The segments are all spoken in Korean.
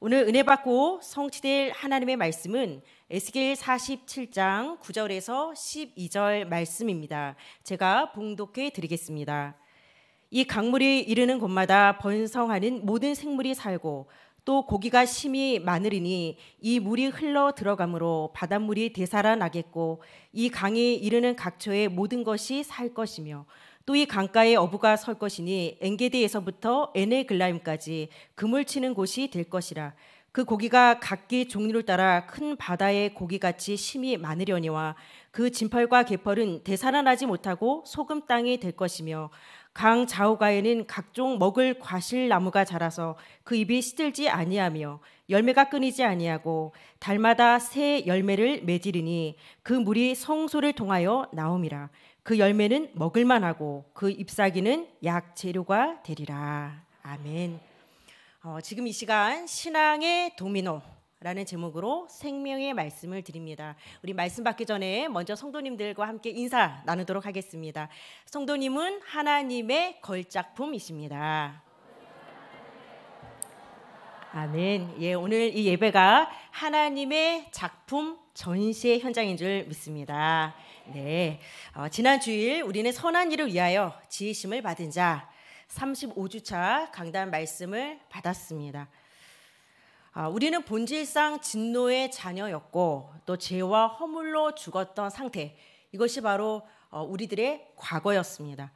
오늘 은혜 받고 성취될 하나님의 말씀은 에스겔 47장 9절에서 12절 말씀입니다. 제가 봉독해 드리겠습니다. 이 강물이 이르는 곳마다 번성하는 모든 생물이 살고 또 고기가 심히 많으리니 이 물이 흘러 들어가므로 바닷물이 되살아나겠고 이 강이 이르는 각처의 모든 것이 살 것이며 또이 강가에 어부가 설 것이니 엔게디에서부터 에네글라임까지 그물 치는 곳이 될 것이라 그 고기가 각기 종류를 따라 큰 바다의 고기같이 심이 많으려니와 그 진펄과 개펄은 되살아나지 못하고 소금 땅이 될 것이며 강 좌우가에는 각종 먹을 과실 나무가 자라서 그입이 시들지 아니하며 열매가 끊이지 아니하고 달마다 새 열매를 맺으리니 그 물이 성소를 통하여 나옵니라 그 열매는 먹을만하고 그 잎사귀는 약 재료가 되리라. 아멘. 어, 지금 이 시간 신앙의 도미노. 라는 제목으로 생명의 말씀을 드립니다. 우리 말씀 받기 전에 먼저 성도님들과 함께 인사 나누도록 하겠습니다. 성도님은 하나님의 걸작품이십니다. 아멘. 예, 오늘 이 예배가 하나님의 작품 전시의 현장인 줄 믿습니다. 네. 어, 지난 주일 우리는 선한 일을 위하여 지혜심을 받은 자 35주차 강단 말씀을 받았습니다. 어, 우리는 본질상 진노의 자녀였고 또 죄와 허물로 죽었던 상태 이것이 바로 어, 우리들의 과거였습니다.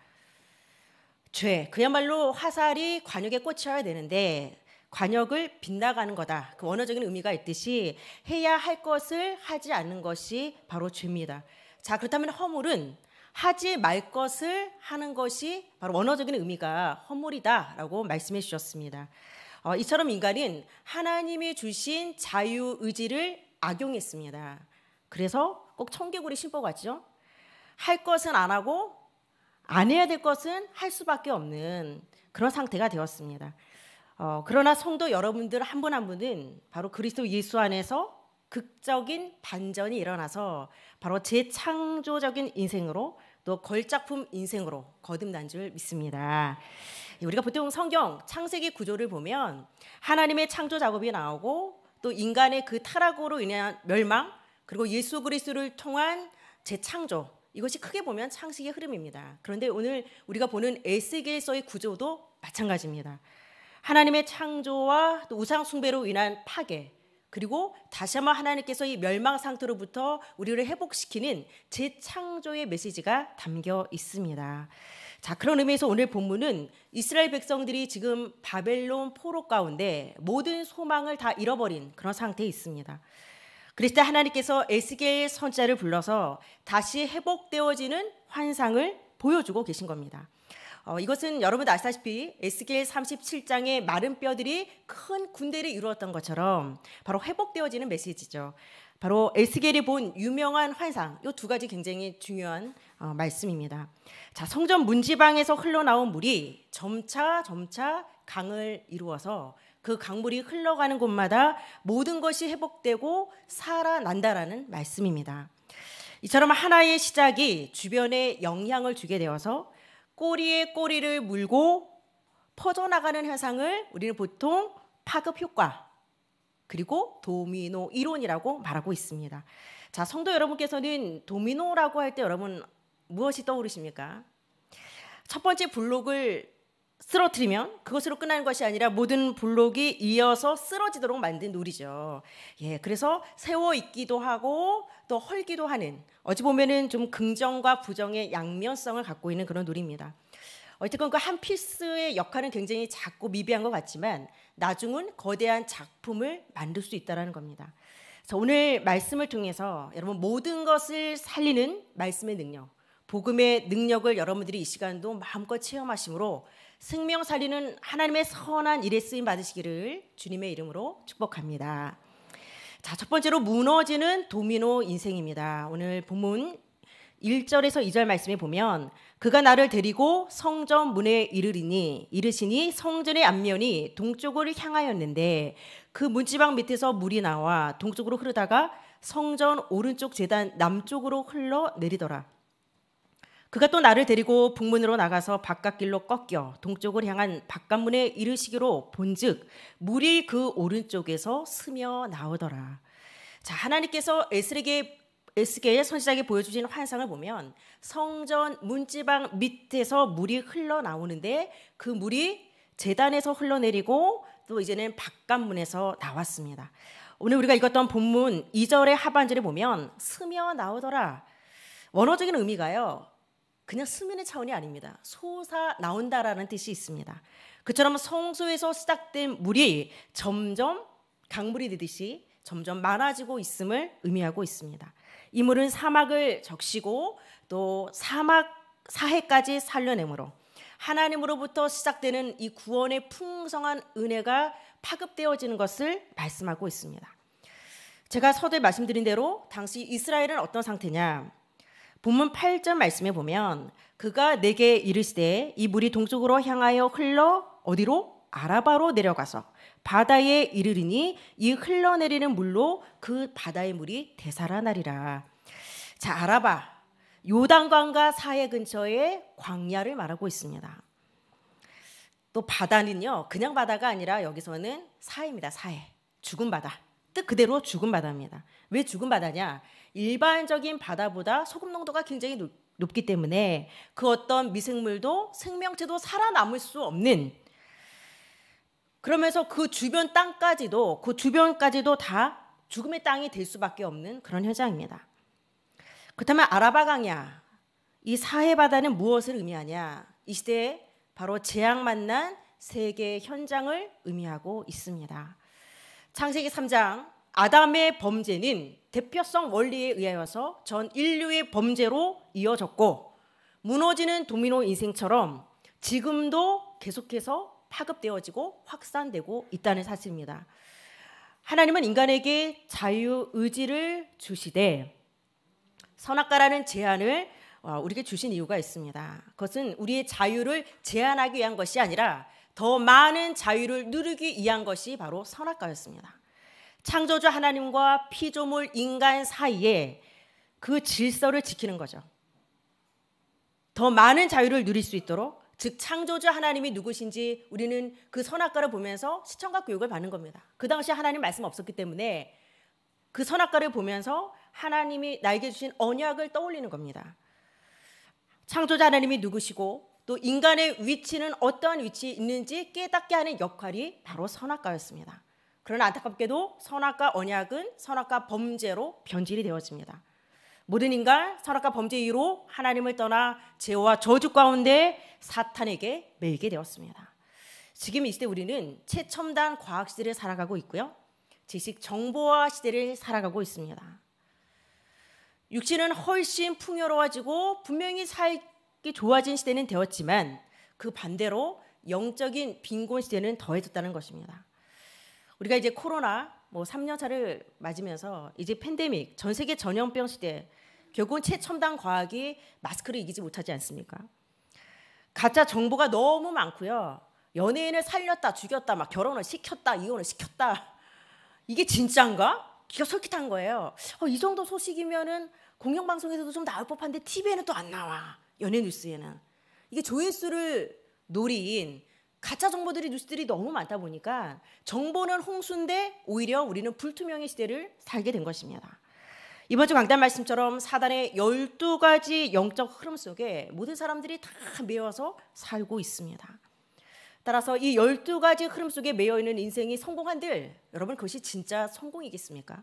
죄 그야말로 화살이 관역에 꽂혀야 되는데 관역을 빗나가는 거다. 그 원어적인 의미가 있듯이 해야 할 것을 하지 않는 것이 바로 죄입니다. 자, 그렇다면 허물은 하지 말 것을 하는 것이 바로 원어적인 의미가 허물이다라고 말씀해 주셨습니다. 어, 이처럼 인간은 하나님이 주신 자유 의지를 악용했습니다. 그래서 꼭 청개구리 심보같죠. 할 것은 안 하고 안 해야 될 것은 할 수밖에 없는 그런 상태가 되었습니다. 어, 그러나 성도 여러분들 한 분 한 분은 바로 그리스도 예수 안에서 극적인 반전이 일어나서 바로 재창조적인 인생으로 또 걸작품 인생으로 거듭난 줄 믿습니다. 우리가 보통 성경 창세기 구조를 보면 하나님의 창조 작업이 나오고 또 인간의 그 타락으로 인한 멸망 그리고 예수 그리스도를 통한 재창조 이것이 크게 보면 창세기의 흐름입니다. 그런데 오늘 우리가 보는 에스겔서의 구조도 마찬가지입니다. 하나님의 창조와 또 우상 숭배로 인한 파괴 그리고 다시 한번 하나님께서 이 멸망 상태로부터 우리를 회복시키는 재창조의 메시지가 담겨 있습니다. 자, 그런 의미에서 오늘 본문은 이스라엘 백성들이 지금 바벨론 포로 가운데 모든 소망을 다 잃어버린 그런 상태에 있습니다. 그랬을 때 하나님께서 에스겔 선자를 불러서 다시 회복되어지는 환상을 보여주고 계신 겁니다. 어, 이것은 여러분도 아시다시피 에스겔 37장의 마른 뼈들이 큰 군대를 이루었던 것처럼 바로 회복되어지는 메시지죠. 바로 에스겔이 본 유명한 환상, 이 두 가지 굉장히 중요한 어, 말씀입니다. 자, 성전 문지방에서 흘러나온 물이 점차 점차 강을 이루어서 그 강물이 흘러가는 곳마다 모든 것이 회복되고 살아난다라는 말씀입니다. 이처럼 하나의 시작이 주변에 영향을 주게 되어서 꼬리에 꼬리를 물고 퍼져나가는 현상을 우리는 보통 파급 효과 그리고 도미노 이론이라고 말하고 있습니다. 자, 성도 여러분께서는 도미노라고 할 때 여러분 무엇이 떠오르십니까? 첫 번째 블록을 쓰러뜨리면 그것으로 끝나는 것이 아니라 모든 블록이 이어서 쓰러지도록 만든 놀이죠. 예, 그래서 세워 있기도 하고 또 헐기도 하는 어찌 보면은 좀 긍정과 부정의 양면성을 갖고 있는 그런 놀이입니다. 어쨌건 그 한 피스의 역할은 굉장히 작고 미비한 것 같지만 나중은 거대한 작품을 만들 수 있다라는 겁니다. 그래서 오늘 말씀을 통해서 여러분 모든 것을 살리는 말씀의 능력, 복음의 능력을 여러분들이 이 시간도 마음껏 체험하시므로 생명 살리는 하나님의 선한 일에 쓰임 받으시기를 주님의 이름으로 축복합니다. 자, 첫 번째로 무너지는 도미노 인생입니다. 오늘 본문 1절에서 2절 말씀에 보면 그가 나를 데리고 성전 문에 이르리니 이르시니 성전의 앞면이 동쪽을 향하였는데 그 문지방 밑에서 물이 나와 동쪽으로 흐르다가 성전 오른쪽 재단 남쪽으로 흘러 내리더라. 그가 또 나를 데리고 북문으로 나가서 바깥길로 꺾여 동쪽을 향한 바깥문에 이르시기로 본즉 물이 그 오른쪽에서 스며 나오더라. 자 하나님께서 에스에게 에스겔 선지자에게 보여주신 환상을 보면 성전 문지방 밑에서 물이 흘러 나오는데 그 물이 재단에서 흘러내리고 또 이제는 바깥문에서 나왔습니다. 오늘 우리가 읽었던 본문 2절의 하반절에 보면 스며 나오더라. 원어적인 의미가요. 그냥 수면의 차원이 아닙니다. 솟아 나온다라는 뜻이 있습니다. 그처럼 성소에서 시작된 물이 점점 강물이 되듯이 점점 많아지고 있음을 의미하고 있습니다. 이 물은 사막을 적시고 또 사막 사해까지 살려내므로 하나님으로부터 시작되는 이 구원의 풍성한 은혜가 파급되어지는 것을 말씀하고 있습니다. 제가 서두에 말씀드린 대로 당시 이스라엘은 어떤 상태냐? 본문 8절 말씀에 보면 그가 내게 이르시되 이 물이 동쪽으로 향하여 흘러 어디로 아라바로 내려가서 바다에 이르리니 이 흘러내리는 물로 그 바다의 물이 되살아나리라. 자, 아라바 요단강과 사해 근처의 광야를 말하고 있습니다. 또 바다는요. 그냥 바다가 아니라 여기서는 사해입니다. 사해. 죽은 바다. 뜻 그대로 죽은 바다입니다. 왜 죽은 바다냐? 일반적인 바다보다 소금 농도가 굉장히 높, 높기 때문에 그 어떤 미생물도 생명체도 살아남을 수 없는 그러면서 그 주변 땅까지도 그 주변까지도 다 죽음의 땅이 될 수밖에 없는 그런 현장입니다. 그렇다면 아라바 강야 이 사해 바다는 무엇을 의미하냐? 이 시대에 바로 재앙 만난 세계 현장을 의미하고 있습니다. 창세기 3장 아담의 범죄는 대표성 원리에 의하여서 전 인류의 범죄로 이어졌고 무너지는 도미노 인생처럼 지금도 계속해서 파급되어지고 확산되고 있다는 사실입니다. 하나님은 인간에게 자유 의지를 주시되 선악과라는 제한을 어, 우리에게 주신 이유가 있습니다. 그것은 우리의 자유를 제한하기 위한 것이 아니라 더 많은 자유를 누리기 위한 것이 바로 선악과였습니다. 창조주 하나님과 피조물 인간 사이에 그 질서를 지키는 거죠. 더 많은 자유를 누릴 수 있도록 즉 창조주 하나님이 누구신지 우리는 그 선악과를 보면서 시청각 교육을 받는 겁니다. 그 당시 하나님 말씀 없었기 때문에 그 선악과를 보면서 하나님이 나에게 주신 언약을 떠올리는 겁니다. 창조자 하나님이 누구시고 또 인간의 위치는 어떠한 위치에 있는지 깨닫게 하는 역할이 바로 선악과였습니다. 그러나 안타깝게도 선악과 언약은 선악과 범죄로 변질이 되어집니다. 모든 인간 선악과 범죄 이후로 하나님을 떠나 죄와 저주 가운데 사탄에게 매게 되었습니다. 지금 이 시대 우리는 최첨단 과학 시대를 살아가고 있고요. 지식 정보화 시대를 살아가고 있습니다. 육신은 훨씬 풍요로워지고 분명히 살기 좋아진 시대는 되었지만 그 반대로 영적인 빈곤 시대는 더해졌다는 것입니다. 우리가 이제 코로나 뭐 3년차를 맞으면서 이제 팬데믹, 전 세계 전염병 시대 결국은 최첨단 과학이 마스크를 이기지 못하지 않습니까? 가짜 정보가 너무 많고요. 연예인을 살렸다, 죽였다, 막 결혼을 시켰다, 이혼을 시켰다. 이게 진짠가? 기가 설깃한 거예요. 어, 이 정도 소식이면은 공영방송에서도 좀 나올 법한데 TV에는 또 안 나와. 연예 뉴스에는. 이게 조회수를 노린 가짜 정보들이 뉴스들이 너무 많다 보니까 정보는 홍수인데 오히려 우리는 불투명의 시대를 살게 된 것입니다. 이번 주 강단 말씀처럼 사단의 12가지 영적 흐름 속에 모든 사람들이 다 매여서 살고 있습니다. 따라서 이 12가지 흐름 속에 매여 있는 인생이 성공한들 여러분 그것이 진짜 성공이겠습니까?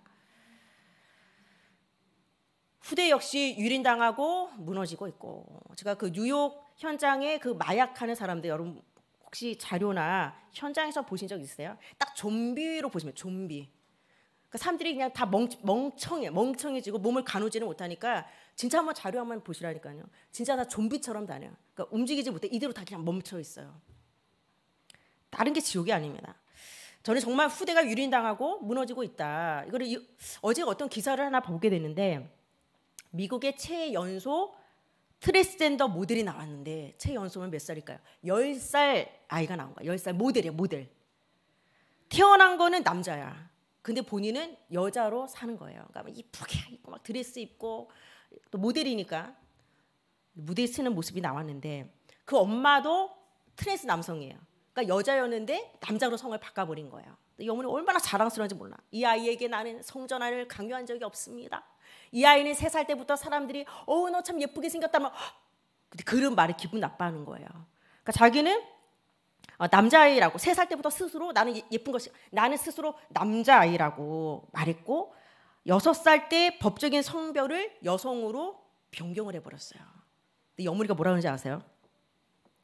후대 역시 유린당하고 무너지고 있고 제가 그 뉴욕 현장에 그 마약하는 사람들 여러분 혹시 자료나 현장에서 보신 적 있으세요? 딱 좀비로 보시면 좀비. 그러니까 사람들이 그냥 다 멍, 멍청해, 멍청해지고 몸을 가누지는 못하니까 진짜 한번 자료 한번 보시라니까요. 진짜 나 좀비처럼 다녀. 그러니까 움직이지 못해. 이대로 다 그냥 멈춰 있어요. 다른 게 지옥이 아닙니다. 저는 정말 후대가 유린당하고 무너지고 있다. 이거를 어제 어떤 기사를 하나 보게 됐는데 미국의 최연소 트랜스젠더 모델이 나왔는데 최연소는 몇 살일까요? 10살 아이가 나온 거야. 10살 모델이야, 모델. 태어난 거는 남자야. 근데 본인은 여자로 사는 거예요. 그러니까 이쁘게 입고 막 드레스 입고 또 모델이니까 무대에 서는 모습이 나왔는데 그 엄마도 트랜스 남성이에요. 그러니까 여자였는데 남자로 성을 바꿔버린 거예요. 영혼이 얼마나 자랑스러운지 몰라. 이 아이에게 나는 성전 안을 강요한 적이 없습니다. 이 아이는 세 살 때부터 사람들이 어우 너 참 예쁘게 생겼다며 근데 그런 말이 기분 나빠하는 거예요. 그러니까 자기는 어, 남자아이라고 세 살 때부터 스스로 나는 예, 예쁜 것이 나는 스스로 남자아이라고 말했고 여섯 살 때 법적인 성별을 여성으로 변경을 해버렸어요. 근데 여무리가 뭐라 그러는지 아세요?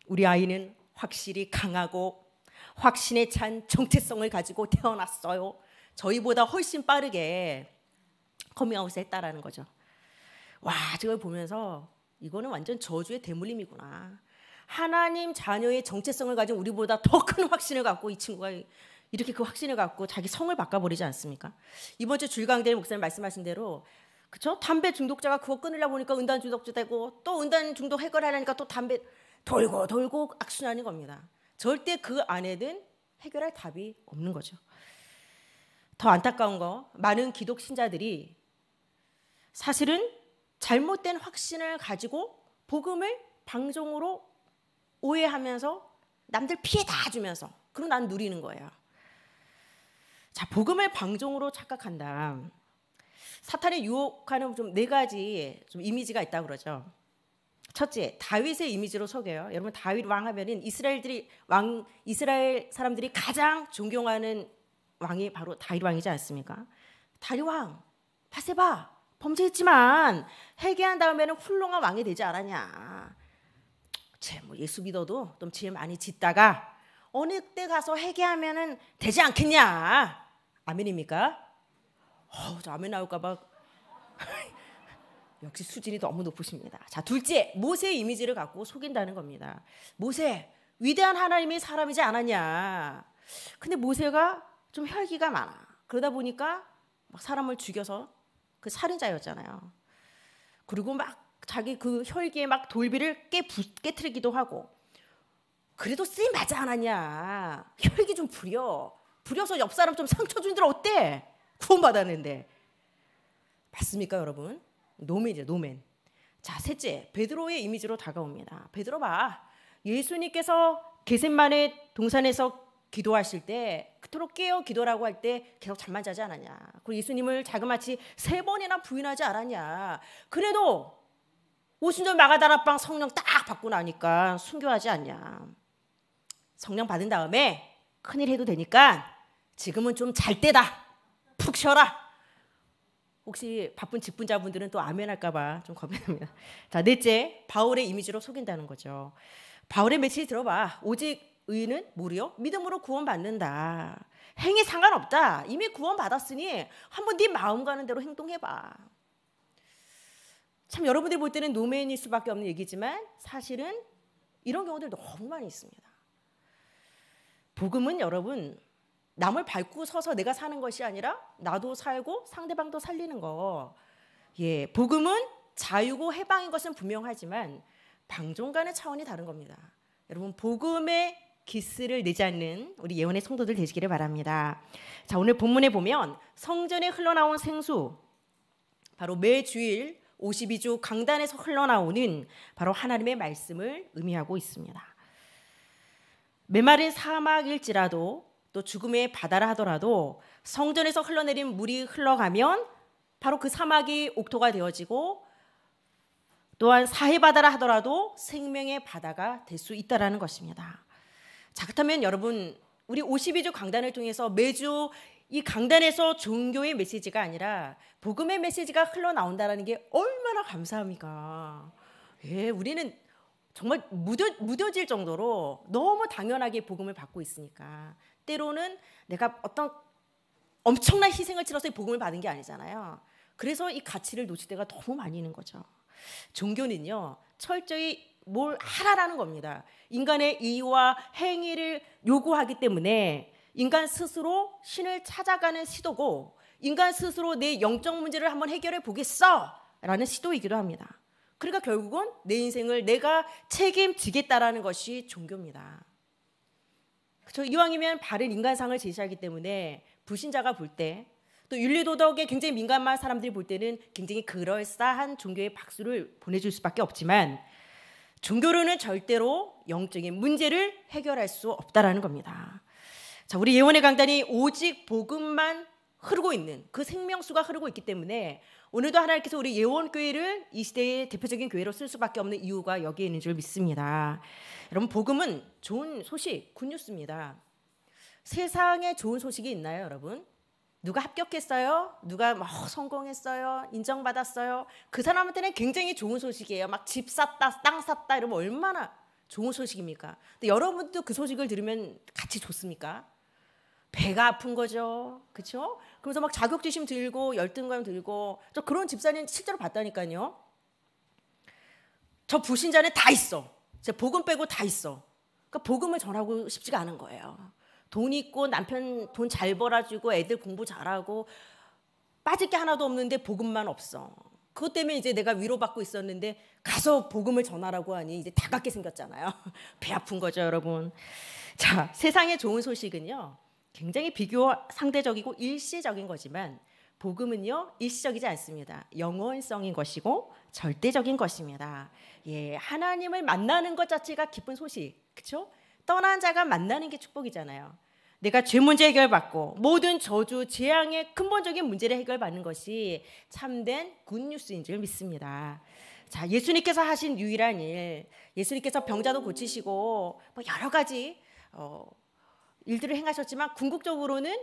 우리 아이는 확실히 강하고 확신에 찬 정체성을 가지고 태어났어요. 저희보다 훨씬 빠르게 커밍아웃을 했다라는 거죠. 와, 저걸 보면서 이거는 완전 저주의 대물림이구나. 하나님 자녀의 정체성을 가진 우리보다 더 큰 확신을 갖고 이 친구가 이렇게 그 확신을 갖고 자기 성을 바꿔버리지 않습니까? 이번 주 줄강대 목사님 말씀하신 대로 그쵸? 담배 중독자가 그거 끊으려 보니까 은단 중독자 되고 또 은단 중독 해결하려니까 또 담배 돌고 돌고 악순환인 겁니다. 절대 그 안에는 해결할 답이 없는 거죠. 더 안타까운 거 많은 기독 신자들이 사실은 잘못된 확신을 가지고 복음을 방종으로 오해하면서 남들 피해 다 주면서 그럼 난 누리는 거예요. 자, 복음을 방종으로 착각한다. 사탄의 유혹하는 좀 네 가지 좀 이미지가 있다 그러죠. 첫째, 다윗의 이미지로 소개요. 여러분 다윗 왕 하면은 이스라엘들이 왕 이스라엘 사람들이 가장 존경하는 왕이 바로 다윗 왕이지 않습니까? 다윗 왕 바세바 범죄했지만 회개한 다음에는 훌륭한 왕이 되지 않았냐. 쟤뭐 예수 믿어도 좀죄 많이 짓다가 어느 때 가서 회개하면은 되지 않겠냐. 아멘입니까? 어저 아멘 나올까 봐 역시 수준이 너무 높으십니다. 자, 둘째, 모세의 이미지를 갖고 속인다는 겁니다. 모세, 위대한 하나님이 사람이지 않았냐. 근데 모세가 좀 혈기가 많아. 그러다 보니까 막 사람을 죽여서 그 살인자였잖아요. 그리고 막 자기 그 혈기에 막 돌비를 깨 부, 깨트리기도 하고. 그래도 쓰임 맞지 않았냐. 혈기 좀 부려. 부려서 옆 사람 좀 상처 준들 어때? 구원받았는데. 맞습니까, 여러분? 노맨이죠, 노맨. 자, 셋째, 베드로의 이미지로 다가옵니다. 베드로 봐. 예수님께서 게셋만의 동산에서 기도하실 때 그토록 깨어 기도라고 할 때 계속 잠만 자지 않았냐. 그리고 예수님을 자그마치 세 번이나 부인하지 않았냐. 그래도 오순절 마가다라빵 성령 딱 받고 나니까 순교하지 않냐. 성령 받은 다음에 큰일 해도 되니까 지금은 좀 잘 때다. 푹 쉬어라. 혹시 바쁜 직분자분들은 또 아멘 할까봐 좀 겁이 납니다. 자, 넷째, 바울의 이미지로 속인다는 거죠. 바울의 메시지 들어봐. 오직 의인 무려 믿음으로 구원받는다. 행위 상관없다. 이미 구원받았으니 한번 네 마음 가는 대로 행동해봐. 참 여러분들이 볼 때는 노매인일 수밖에 없는 얘기지만 사실은 이런 경우들 너무 많이 있습니다. 복음은 여러분 남을 밟고 서서 내가 사는 것이 아니라 나도 살고 상대방도 살리는 거. 예, 복음은 자유고 해방인 것은 분명하지만 방종간의 차원이 다른 겁니다. 여러분 복음의 기스를 내지 않는 우리 예언의 성도들 되시기를 바랍니다. 자, 오늘 본문에 보면 성전에 흘러나온 생수 바로 매 주일 52조 강단에서 흘러나오는 바로 하나님의 말씀을 의미하고 있습니다. 메마른 사막일지라도 또 죽음의 바다라 하더라도 성전에서 흘러내린 물이 흘러가면 바로 그 사막이 옥토가 되어지고 또한 사해 바다라 하더라도 생명의 바다가 될 수 있다라는 것입니다. 자 그렇다면 여러분 우리 52주 강단을 통해서 매주 이 강단에서 종교의 메시지가 아니라 복음의 메시지가 흘러나온다라는 게 얼마나 감사합니까? 예, 우리는 정말 무뎌, 무뎌질 정도로 너무 당연하게 복음을 받고 있으니까 때로는 내가 어떤 엄청난 희생을 치러서 복음을 받은 게 아니잖아요. 그래서 이 가치를 놓칠 때가 너무 많이 있는 거죠. 종교는요, 철저히 뭘 하라라는 겁니다. 인간의 이와 유 행위를 요구하기 때문에 인간 스스로 신을 찾아가는 시도고 인간 스스로 내 영적 문제를 한번 해결해 보겠어 라는 시도이기도 합니다. 그러니까 결국은 내 인생을 내가 책임지겠다라는 것이 종교입니다. 저 그렇죠. 이왕이면 바른 인간상을 제시하기 때문에 불신자가 볼 때 또 윤리 도덕에 굉장히 민감한 사람들이 볼 때는 굉장히 그럴싸한 종교의 박수를 보내줄 수밖에 없지만 종교로는 절대로 영적인 문제를 해결할 수 없다라는 겁니다. 자, 우리 예원의 강단이 오직 복음만 흐르고 있는 그 생명수가 흐르고 있기 때문에 오늘도 하나님께서 우리 예원교회를 이 시대의 대표적인 교회로 쓸 수밖에 없는 이유가 여기에 있는 줄 믿습니다. 여러분 복음은 좋은 소식, 굿뉴스입니다. 세상에 좋은 소식이 있나요, 여러분? 누가 합격했어요? 누가 막 뭐 성공했어요? 인정받았어요? 그 사람한테는 굉장히 좋은 소식이에요. 막 집 샀다, 땅 샀다 이러면 얼마나 좋은 소식입니까? 근데 여러분도 그 소식을 들으면 같이 좋습니까? 배가 아픈 거죠. 그렇죠? 그러면서 막 자격지심 들고 열등감 들고 저 그런 집사님 실제로 봤다니까요. 저부신자는다 있어. 제 복음 빼고 다 있어. 그러니까 복음을 전하고 싶지가 않은 거예요. 돈 있고 남편 돈 잘 벌어주고 애들 공부 잘하고 빠질 게 하나도 없는데 복음만 없어. 그것 때문에 이제 내가 위로받고 있었는데 가서 복음을 전하라고 하니 이제 다 갖게 생겼잖아요. 배 아픈 거죠, 여러분. 자, 세상의 좋은 소식은요. 굉장히 비교 상대적이고 일시적인 거지만 복음은요 일시적이지 않습니다. 영원성인 것이고 절대적인 것입니다. 예, 하나님을 만나는 것 자체가 기쁜 소식, 그렇죠? 떠난 자가 만나는 게 축복이잖아요. 내가 죄 문제 해결받고 모든 저주, 재앙의 근본적인 문제를 해결받는 것이 참된 굿뉴스인 줄 믿습니다. 자, 예수님께서 하신 유일한 일, 예수님께서 병자도 고치시고 뭐 여러 가지 어, 일들을 행하셨지만 궁극적으로는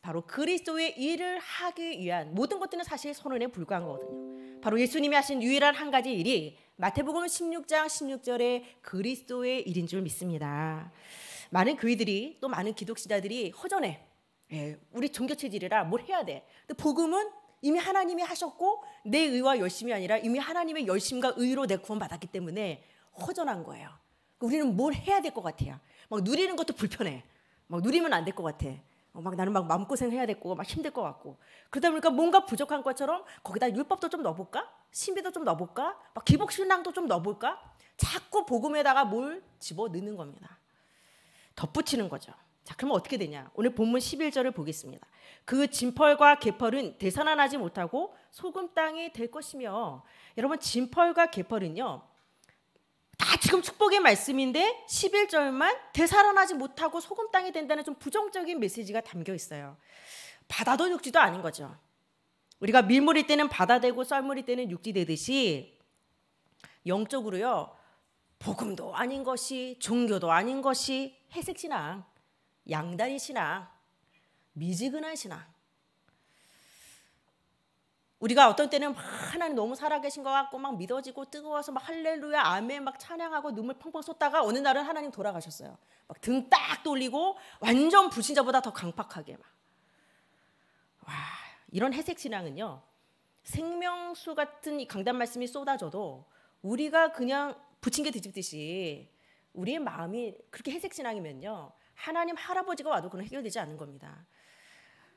바로 그리스도의 일을 하기 위한 모든 것들은 사실 선언에 불과한 거거든요. 바로 예수님이 하신 유일한 한 가지 일이 마태복음 16장 16절의 그리스도의 일인 줄 믿습니다. 많은 교회들이 또 많은 기독시자들이 허전해. 예, 우리 종교 체질이라 뭘 해야 돼. 근데 복음은 이미 하나님이 하셨고 내 의와 열심이 아니라 이미 하나님의 열심과 의로 내 구원 받았기 때문에 허전한 거예요. 그러니까 우리는 뭘 해야 될 것 같아요. 막 누리는 것도 불편해. 막 누리면 안 될 것 같아. 어, 막 나는 막 마음고생 해야 됐고 막 힘들 것 같고 그러다 보니까 뭔가 부족한 것처럼 거기다 율법도 좀 넣어볼까 신비도 좀 넣어볼까 막 기복신앙도 좀 넣어볼까 자꾸 복음에다가 뭘 집어 넣는 겁니다 덧붙이는 거죠 자 그러면 어떻게 되냐 오늘 본문 11절을 보겠습니다 그 진펄과 개펄은 대산아나지 못하고 소금 땅이 될 것이며 여러분 진펄과 개펄은요 다 지금 축복의 말씀인데 11절만 되살아나지 못하고 소금 땅이 된다는 좀 부정적인 메시지가 담겨 있어요. 바다도 육지도 아닌 거죠. 우리가 밀물일 때는 바다 되고 썰물일 때는 육지 되듯이 영적으로요. 복음도 아닌 것이 종교도 아닌 것이 회색 신앙, 양다리 신앙, 미지근한 신앙 우리가 어떤 때는 하나님 너무 살아계신 것 같고 막 믿어지고 뜨거워서 막 할렐루야 아멘 막 찬양하고 눈물 펑펑 쏟다가 어느 날은 하나님 돌아가셨어요. 막 등 딱 돌리고 완전 불신자보다 더 강팍하게 막. 와 이런 회색 신앙은요 생명수 같은 이 강단 말씀이 쏟아져도 우리가 그냥 부침개 뒤집듯이 우리의 마음이 그렇게 회색 신앙이면요 하나님 할아버지가 와도 그건 해결되지 않는 겁니다.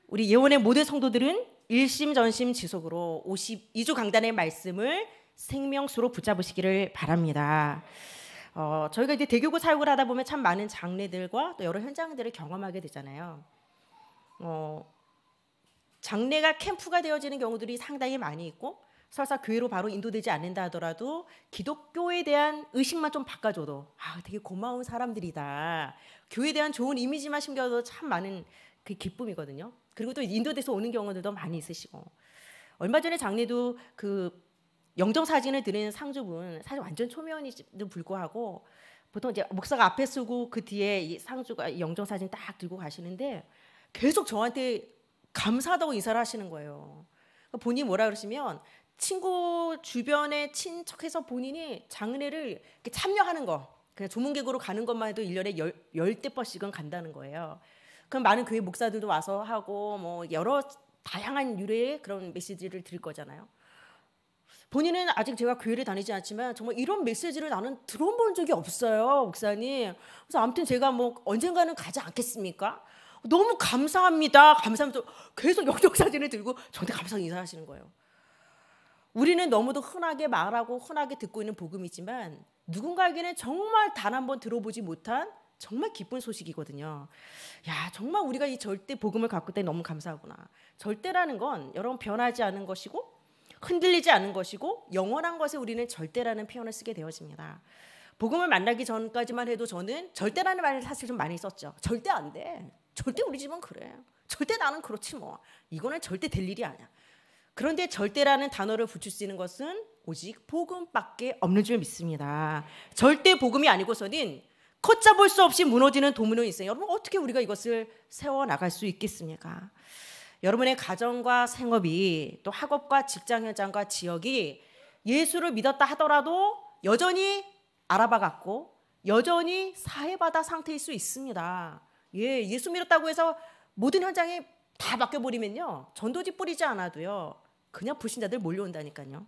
우리 예원의 모든 성도들은 일심 전심 지속으로 52주 강단의 말씀을 생명수로 붙잡으시기를 바랍니다. 어, 저희가 이제 대교구 사역을 하다 보면 참 많은 장례들과 또 여러 현장들을 경험하게 되잖아요. 어, 장례가 캠프가 되어지는 경우들이 상당히 많이 있고 설사 교회로 바로 인도되지 않는다 하더라도 기독교에 대한 의식만 좀 바꿔줘도 아 되게 고마운 사람들이다 교회에 대한 좋은 이미지만 심겨도 참 많은 그게 기쁨이거든요. 그리고 또 인도에서 오는 경우들도 많이 있으시고 얼마 전에 장례도 그 영정 사진을 드리는 상주분 사실 완전 초면이도 지 불구하고 보통 이제 목사가 앞에 서고그 뒤에 이 상주가 영정 사진 딱 들고 가시는데 계속 저한테 감사하다고 인사를 하시는 거예요. 그러니까 본인이 뭐라 그러시면 친구 주변에 친척해서 본인이 장례를 이렇게 참여하는 거 그냥 조문객으로 가는 것만 해도 1년에 열, 열대 번씩은 간다는 거예요. 그럼 많은 교회 목사들도 와서 하고 뭐 여러 다양한 유래의 그런 메시지를 드릴 거잖아요. 본인은 아직 제가 교회를 다니지 않지만 정말 이런 메시지를 나는 들어본 적이 없어요, 목사님. 그래서 아무튼 제가 뭐 언젠가는 가지 않겠습니까? 너무 감사합니다. 감사합니다. 계속 영적 사진을 들고 저한테 감사 인사하시는 거예요. 우리는 너무도 흔하게 말하고 흔하게 듣고 있는 복음이지만 누군가에게는 정말 단 한 번 들어보지 못한 정말 기쁜 소식이거든요. 야, 정말 우리가 이 절대 복음을 갖고 있다 너무 감사하구나. 절대라는 건 여러분 변하지 않은 것이고 흔들리지 않은 것이고 영원한 것에 우리는 절대라는 표현을 쓰게 되어집니다. 복음을 만나기 전까지만 해도 저는 절대라는 말을 사실 좀 많이 썼죠. 절대 안 돼. 절대 우리 집은 그래. 절대 나는 그렇지 뭐. 이거는 절대 될 일이 아니야. 그런데 절대라는 단어를 붙일 수 있는 것은 오직 복음밖에 없는 줄 믿습니다. 절대 복음이 아니고서는 걷잡을 수 없이 무너지는 도미노 인생. 여러분 어떻게 우리가 이것을 세워 나갈 수 있겠습니까? 여러분의 가정과 생업이 또 학업과 직장 현장과 지역이 예수를 믿었다 하더라도 여전히 알아봐갖고 여전히 사회받아 상태일 수 있습니다. 예, 예수 믿었다고 해서 모든 현장이 다 바뀌어버리면요. 전도지 뿌리지 않아도요. 그냥 불신자들 몰려온다니까요.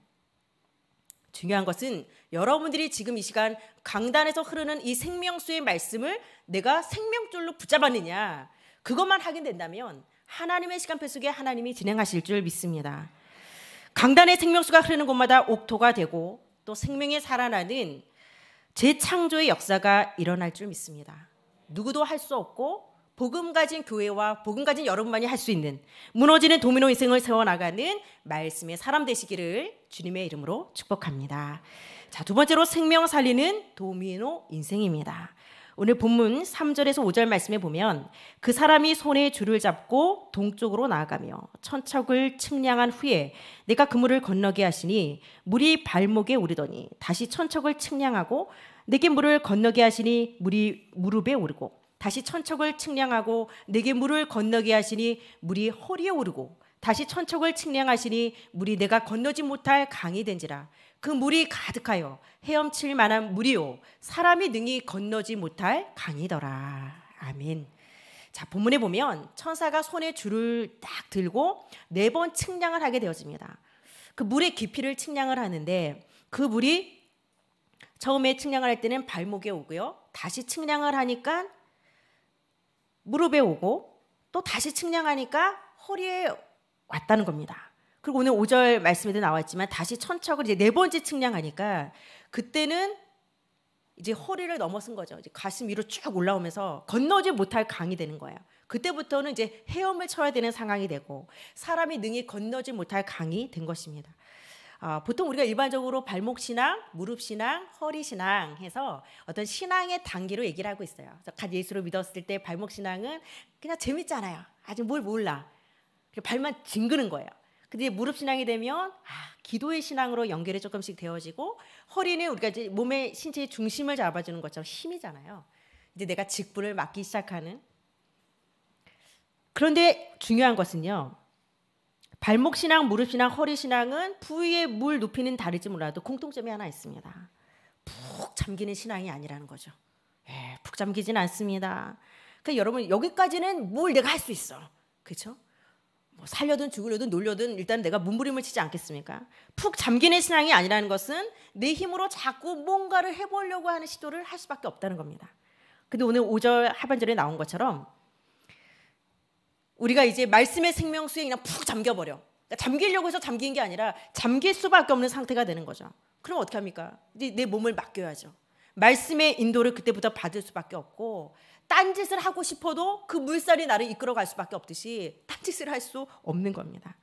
중요한 것은 여러분들이 지금 이 시간 강단에서 흐르는 이 생명수의 말씀을 내가 생명줄로 붙잡았느냐. 그것만 확인 된다면 하나님의 시간표 속에 하나님이 진행하실 줄 믿습니다. 강단의 생명수가 흐르는 곳마다 옥토가 되고 또 생명이 살아나는 재창조의 역사가 일어날 줄 믿습니다. 누구도 할 수 없고 복음 가진 교회와 복음 가진 여러분만이 할 수 있는 무너지는 도미노 인생을 세워나가는 말씀의 사람 되시기를 주님의 이름으로 축복합니다. 자, 두 번째로 생명 살리는 도미노 인생입니다. 오늘 본문 3절에서 5절 말씀에 보면 그 사람이 손에 줄을 잡고 동쪽으로 나아가며 천척을 측량한 후에 내가 그물을 건너게 하시니 물이 발목에 오르더니 다시 천척을 측량하고 내게 물을 건너게 하시니 물이 무릎에 오르고 다시 천척을 측량하고 내게 물을 건너게 하시니 물이 허리에 오르고 다시 천척을 측량하시니 물이 내가 건너지 못할 강이 된지라 그 물이 가득하여 헤엄칠 만한 물이요 사람이 능히 건너지 못할 강이더라 아멘. 자 본문에 보면 천사가 손에 줄을 딱 들고 네 번 측량을 하게 되어집니다. 그 물의 깊이를 측량을 하는데 그 물이 처음에 측량을 할 때는 발목에 오고요 다시 측량을 하니까 무릎에 오고 또 다시 측량하니까 허리에 왔다는 겁니다. 그리고 오늘 5절 말씀에도 나왔지만 다시 천척을 이제 네 번째 측량하니까 그때는 이제 허리를 넘어선 거죠. 이제 가슴 위로 쭉 올라오면서 건너지 못할 강이 되는 거예요. 그때부터는 이제 헤엄을 쳐야 되는 상황이 되고 사람이 능히 건너지 못할 강이 된 것입니다. 어, 보통 우리가 일반적으로 발목 신앙, 무릎 신앙, 허리 신앙 해서 어떤 신앙의 단계로 얘기를 하고 있어요. 갓 예수를 믿었을 때 발목 신앙은 그냥 재밌잖아요. 아직 뭘 몰라. 발만 징그는 거예요. 근데 무릎 신앙이 되면 아, 기도의 신앙으로 연결이 조금씩 되어지고 허리는 우리가 이제 몸의 신체의 중심을 잡아주는 것처럼 힘이잖아요. 이제 내가 직분을 맡기 시작하는. 그런데 중요한 것은요. 발목 신앙, 무릎 신앙, 허리 신앙은 부위의 물 높이는 다르지 몰라도 공통점이 하나 있습니다. 푹 잠기는 신앙이 아니라는 거죠. 예, 푹 잠기진 않습니다. 그러니까 여러분 여기까지는 뭘 내가 할 수 있어. 그렇죠? 뭐 살려든 죽으려든 놀려든 일단 내가 몸부림을 치지 않겠습니까? 푹 잠기는 신앙이 아니라는 것은 내 힘으로 자꾸 뭔가를 해보려고 하는 시도를 할 수밖에 없다는 겁니다. 근데 오늘 5절 하반절에 나온 것처럼 우리가 이제 말씀의 생명수에 그냥 푹 잠겨버려. 그러니까 잠기려고 해서 잠긴 게 아니라 잠길 수밖에 없는 상태가 되는 거죠. 그럼 어떻게 합니까? 내, 네, 내 몸을 맡겨야죠. 말씀의 인도를 그때부터 받을 수밖에 없고 딴짓을 하고 싶어도 그 물살이 나를 이끌어갈 수밖에 없듯이 딴짓을 할 수 없는 겁니다.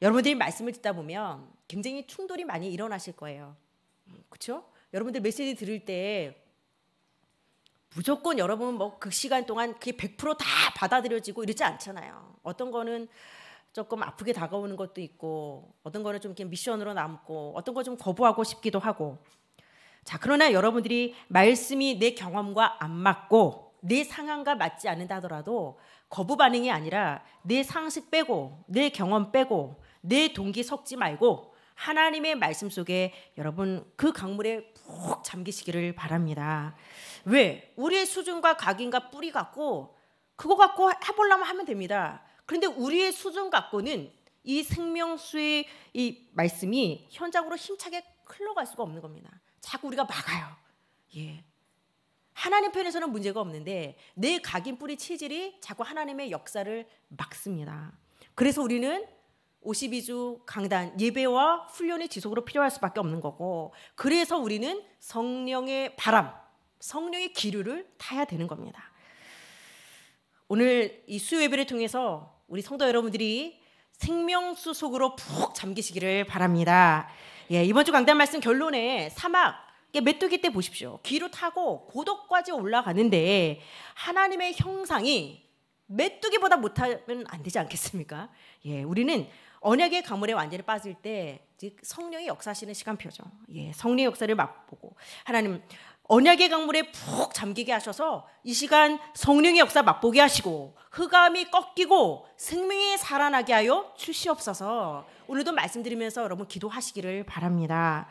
여러분들이 말씀을 듣다 보면 굉장히 충돌이 많이 일어나실 거예요. 그렇죠? 여러분들 메시지 들을 때 무조건 여러분 뭐그 시간 동안 그게 100%다 받아들여지고 이러지 않잖아요. 어떤 거는 조금 아프게 다가오는 것도 있고 어떤 거는 좀 그냥 미션으로 남고 어떤 거 좀 거부하고 싶기도 하고 자 그러나 여러분들이 말씀이 내 경험과 안 맞고 내 상황과 맞지 않는다 하더라도 거부 반응이 아니라 내 상식 빼고 내 경험 빼고 내 동기 섞지 말고 하나님의 말씀 속에 여러분 그 강물에 꼭 잠기시기를 바랍니다. 왜? 우리의 수준과 각인과 뿌리 갖고 그거 갖고 해보려면 하면 됩니다. 그런데 우리의 수준 갖고는 이 생명수의 이 말씀이 현장으로 힘차게 흘러갈 수가 없는 겁니다. 자꾸 우리가 막아요. 예. 하나님 편에서는 문제가 없는데 내 각인 뿌리 체질이 자꾸 하나님의 역사를 막습니다. 그래서 우리는 52주 강단 예배와 훈련이 지속으로 필요할 수밖에 없는 거고 그래서 우리는 성령의 바람, 성령의 기류를 타야 되는 겁니다. 오늘 이 수요 예배를 통해서 우리 성도 여러분들이 생명수 속으로 푹 잠기시기를 바랍니다. 예, 이번 주 강단 말씀 결론에 사막 메뚜기 때 보십시오. 귀로 타고 고독까지 올라가는데 하나님의 형상이 메뚜기보다 못하면 안 되지 않겠습니까? 예, 우리는 언약의 가물에 완전히 빠질 때, 즉 성령이 역사하시는 시간표죠. 예, 성령 역사를 맛보고 하나님 언약의 강물에 푹 잠기게 하셔서 이 시간 성령의 역사 맛보게 하시고 흑암이 꺾이고 생명이 살아나게 하여 주시옵소서. 오늘도 말씀드리면서 여러분 기도하시기를 바랍니다.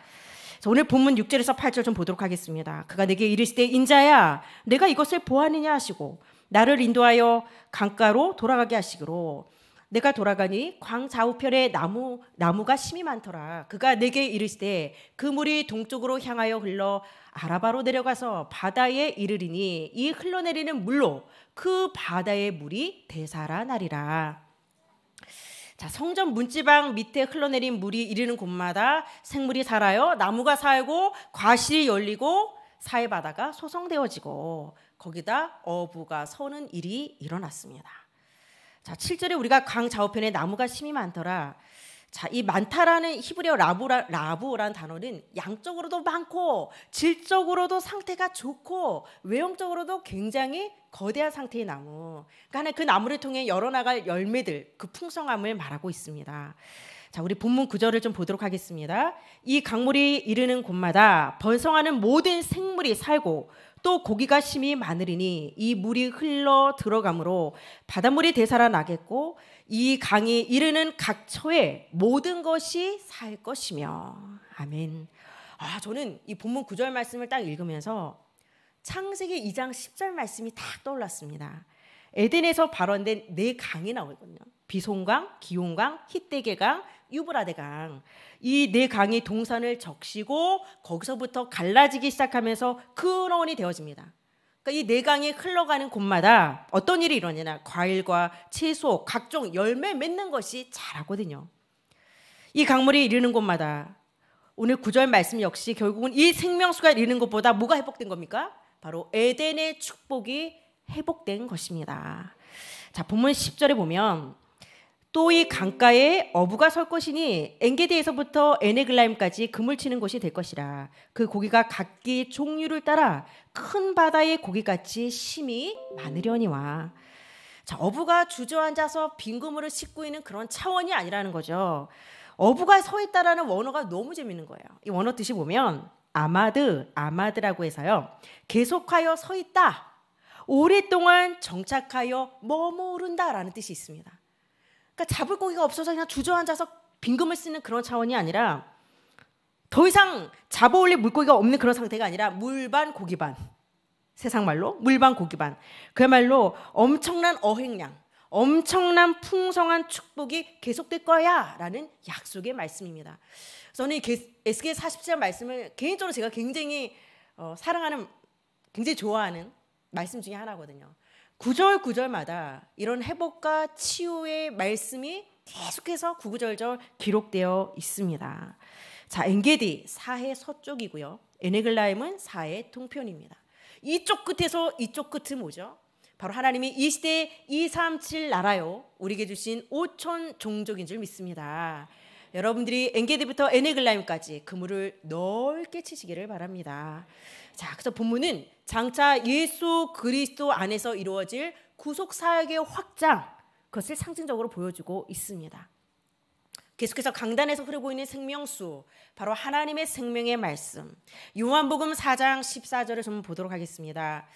오늘 본문 6절에서 8절 좀 보도록 하겠습니다. 그가 내게 이르시되 인자야 내가 이것을 보았느냐 하시고 나를 인도하여 강가로 돌아가게 하시기로 내가 돌아가니 광 좌우편에 나무 나무가 심이 많더라. 그가 내게 이르시되 그 물이 동쪽으로 향하여 흘러 아라바로 내려가서 바다에 이르리니 이 흘러내리는 물로 그 바다의 물이 되살아나리라. 자, 성전 문지방 밑에 흘러내린 물이 이르는 곳마다 생물이 살아요. 나무가 살고 과실이 열리고 사해 바다가 소성되어지고 거기다 어부가 서는 일이 일어났습니다. 자, 7절에 우리가 강 좌우편에 나무가 심이 많더라. 자, 이 많다라는 히브리어 라부라, 라부라는 단어는 양적으로도 많고 질적으로도 상태가 좋고 외형적으로도 굉장히 거대한 상태의 나무. 그러니까 그 나무를 통해 열어나갈 열매들, 그 풍성함을 말하고 있습니다. 자, 우리 본문 구절을좀 보도록 하겠습니다. 이 강물이 이르는 곳마다 번성하는 모든 생물이 살고 또 고기가 심히 많으리니 이 물이 흘러 들어가므로 바닷물이 되살아나겠고 이 강이 이르는 각 처에 모든 것이 살 것이며 아멘. 아 저는 이 본문 구절 말씀을 딱 읽으면서 창세기 2장 10절 말씀이 딱 떠올랐습니다. 에덴에서 발원된 네 강이 나오거든요. 비손강, 기온강, 히떼계강, 유브라데강 이 네 강이 동산을 적시고 거기서부터 갈라지기 시작하면서 근원이 되어집니다. 그러니까 이네 강이 흘러가는 곳마다 어떤 일이 일어나냐 과일과 채소 각종 열매 맺는 것이 자라거든요. 이 강물이 이르는 곳마다 오늘 구절 말씀 역시 결국은 이 생명수가 이르는 것보다 뭐가 회복된 겁니까? 바로 에덴의 축복이 회복된 것입니다. 자 본문 10절에 보면 또이 강가에 어부가 설 것이니 엔게디에서부터 에네글라임까지 금을 치는 곳이 될 것이라 그 고기가 각기 종류를 따라 큰 바다의 고기같이 심이 많으려니와 자 어부가 주저앉아서 빈 그물을 씻고 있는 그런 차원이 아니라는 거죠. 어부가 서 있다라는 원어가 너무 재밌는 거예요. 이 원어 뜻이 보면 아마드, 아마드라고 해서요. 계속하여 서 있다. 오랫동안 정착하여 머무른다라는 뜻이 있습니다. 그러니까 잡을 고기가 없어서 그냥 주저앉아서 빈금을 쓰는 그런 차원이 아니라 더 이상 잡아올릴 물고기가 없는 그런 상태가 아니라 물반 고기반 세상 말로 물반 고기반 그야말로 엄청난 어획량 엄청난 풍성한 축복이 계속될 거야 라는 약속의 말씀입니다. 저는 에스겔 40장 말씀을 개인적으로 제가 굉장히 어, 사랑하는 굉장히 좋아하는 말씀 중에 하나거든요. 구절 구절마다 이런 회복과 치유의 말씀이 계속해서 구구절절 기록되어 있습니다. 자, 엔게디 사해 서쪽이고요. 에네글라임은 사해 동편입니다. 이쪽 끝에서 이쪽 끝은 뭐죠? 바로 하나님이 이 시대에 237 나라요. 우리에게 주신 5천 종족인 줄 믿습니다. 여러분들이 엔게디부터 에네글라임까지 그물을 넓게 치시기를 바랍니다. 자, 그래서 본문은 장차 예수 그리스도 안에서 이루어질 구속 사역의 확장 그것을 상징적으로 보여주고 있습니다. 계속해서 강단에서 흐르고 있는 생명수 바로 하나님의 생명의 말씀 요한복음 4장 14절을 좀 보도록 하겠습니다.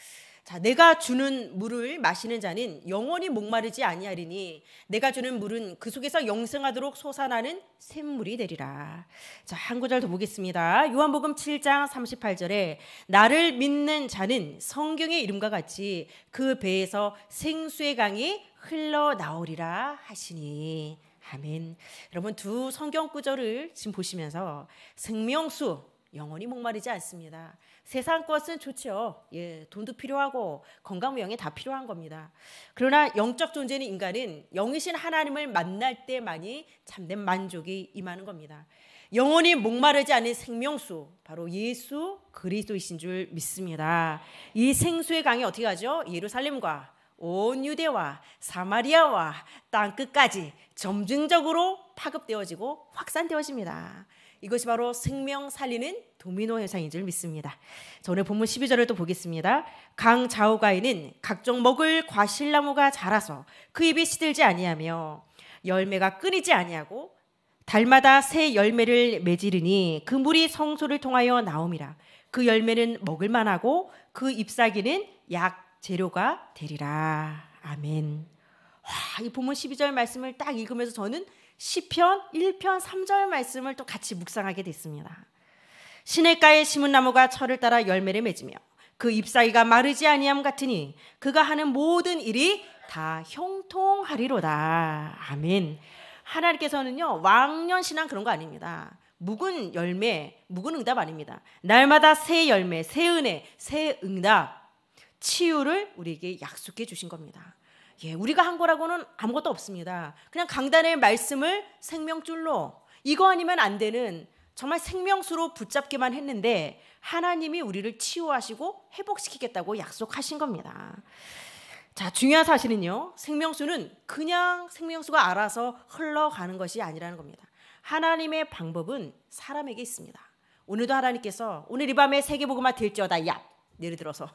자, 내가 주는 물을 마시는 자는 영원히 목마르지 아니하리니 내가 주는 물은 그 속에서 영생하도록 솟아나는 샘물이 되리라. 자, 한 구절 더 보겠습니다. 요한복음 7장 38절에 나를 믿는 자는 성경의 이름과 같이 그 배에서 생수의 강이 흘러나오리라 하시니 아멘. 여러분 두 성경 구절을 지금 보시면서 생명수 영원히 목마르지 않습니다. 세상 것은 좋죠. 예, 돈도 필요하고 건강, 영이 다 필요한 겁니다. 그러나 영적 존재는 인간은 영이신 하나님을 만날 때만이 참된 만족이 임하는 겁니다. 영원히 목마르지 않은 생명수 바로 예수 그리스도이신 줄 믿습니다. 이 생수의 강이 어떻게 가죠? 예루살렘과 온 유대와 사마리아와 땅 끝까지 점진적으로 파급되어지고 확산되어집니다. 이것이 바로 생명 살리는 도미노 현상인 줄 믿습니다. 자, 오늘 본문 12절을 또 보겠습니다. 강 좌우가에는 각종 먹을 과실나무가 자라서 그 입이 시들지 아니하며 열매가 끊이지 아니하고 달마다 새 열매를 맺으리니 그 물이 성소를 통하여 나옴이라. 그 열매는 먹을 만하고 그 잎사귀는 약 재료가 되리라. 아멘. 와, 이 본문 12절 말씀을 딱 읽으면서 저는 시편 1편 3절 말씀을 또 같이 묵상하게 됐습니다. 시냇가에 심은 나무가 철을 따라 열매를 맺으며 그 잎사귀가 마르지 아니함 같으니 그가 하는 모든 일이 다 형통하리로다. 아멘. 하나님께서는요 왕년 신앙 그런 거 아닙니다. 묵은 열매, 묵은 응답 아닙니다. 날마다 새 열매, 새 은혜, 새 응답, 치유를 우리에게 약속해 주신 겁니다. 예, 우리가 한 거라고는 아무것도 없습니다. 그냥 강단의 말씀을 생명줄로 이거 아니면 안 되는 정말 생명수로 붙잡기만 했는데 하나님이 우리를 치유하시고 회복시키겠다고 약속하신 겁니다. 자, 중요한 사실은요. 생명수는 그냥 생명수가 알아서 흘러가는 것이 아니라는 겁니다. 하나님의 방법은 사람에게 있습니다. 오늘도 하나님께서 오늘 이 밤에 세계복음화 될지어다 얍 예를 들어서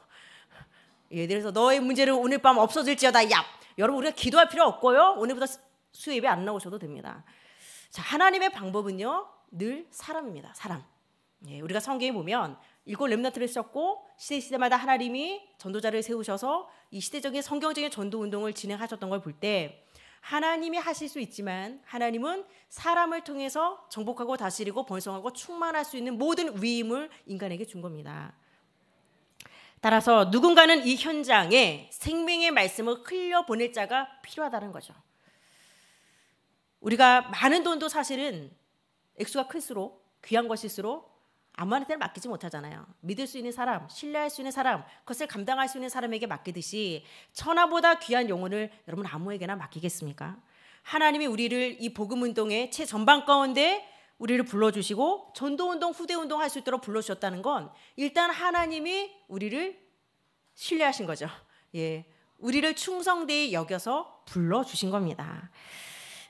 예, 들래서 너의 문제를 오늘 밤 없어질지어다. 야, 여러분 우리가 기도할 필요 없고요. 오늘부터 수입이안 나오셔도 됩니다. 자, 하나님의 방법은요. 늘 사람입니다. 사람. 예, 우리가 성경에 보면 일곱 렘나트를 썼고 시대 시대마다 하나님이 전도자를 세우셔서 이 시대적인 성경적인 전도 운동을 진행하셨던 걸 볼 때 하나님이 하실 수 있지만 하나님은 사람을 통해서 정복하고 다스리고 번성하고 충만할 수 있는 모든 위임을 인간에게 준 겁니다. 따라서 누군가는 이 현장에 생명의 말씀을 흘려보낼 자가 필요하다는 거죠. 우리가 많은 돈도 사실은 액수가 클수록 귀한 것일수록 아무한테나 맡기지 못하잖아요. 믿을 수 있는 사람, 신뢰할 수 있는 사람, 그것을 감당할 수 있는 사람에게 맡기듯이 천하보다 귀한 영혼을 여러분 아무에게나 맡기겠습니까? 하나님이 우리를 이 복음 운동의 최전방 가운데 우리를 불러주시고 전도운동, 후대운동 할 수 있도록 불러주셨다는 건 일단 하나님이 우리를 신뢰하신 거죠. 예. 우리를 충성되이 여겨서 불러주신 겁니다.